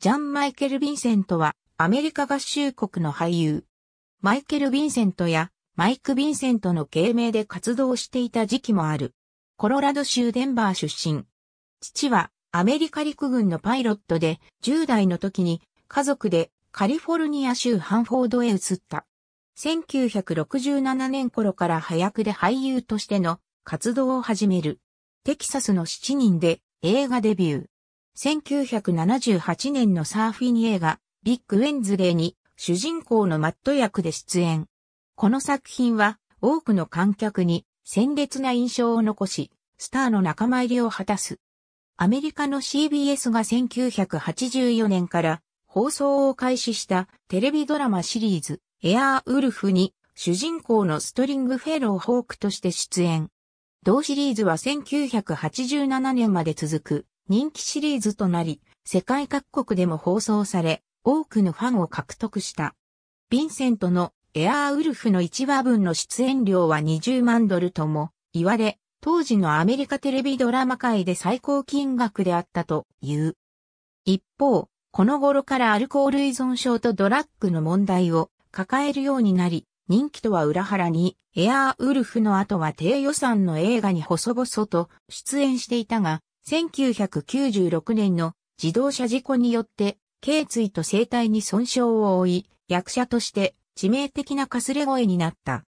ジャン・マイケル・ヴィンセントはアメリカ合衆国の俳優。マイケル・ヴィンセントやマイク・ヴィンセントの芸名で活動していた時期もある。コロラド州デンバー出身。父はアメリカ陸軍のパイロットで10代の時に家族でカリフォルニア州ハンフォードへ移った。1967年頃から早くで俳優としての活動を始める。テキサスの7人で映画デビュー。1978年のサーフィン映画、ビッグウェンズデーに主人公のマット役で出演。この作品は多くの観客に鮮烈な印象を残し、スターの仲間入りを果たす。アメリカの CBS が1984年から放送を開始したテレビドラマシリーズエアーウルフに主人公のストリングフェローホークとして出演。同シリーズは1987年まで続く人気シリーズとなり、世界各国でも放送され、多くのファンを獲得した。ヴィンセントのエアーウルフの1話分の出演料は20万ドルとも言われ、当時のアメリカテレビドラマ界で最高金額であったという。一方、この頃からアルコール依存症とドラッグの問題を抱えるようになり、人気とは裏腹に、エアーウルフの後は低予算の映画に細々と出演していたが、1996年の自動車事故によって、頸椎と生体に損傷を負い、役者として致命的なかすれ声になった。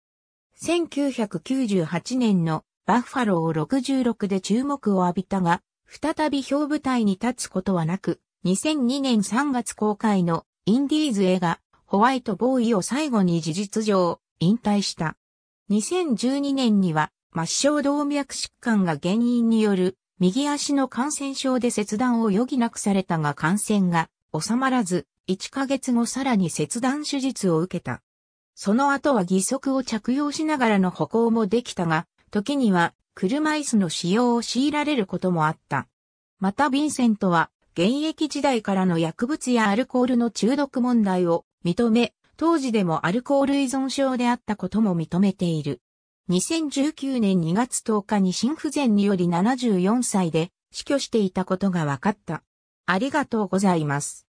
1998年のバッファロー66で注目を浴びたが、再び表舞台に立つことはなく、2002年3月公開のインディーズ映画、ホワイトボーイを最後に事実上、引退した。2012年には、末梢動脈疾患が原因による右足の感染症で切断を余儀なくされたが感染が収まらず、1ヶ月後さらに切断手術を受けた。その後は義足を着用しながらの歩行もできたが、時には車椅子の使用を強いられることもあった。またヴィンセントは、現役時代からの薬物やアルコールの中毒問題を認め、当時でもアルコール依存症であったことも認めている。2019年2月10日に心不全により74歳で死去していたことが分かった。ありがとうございます。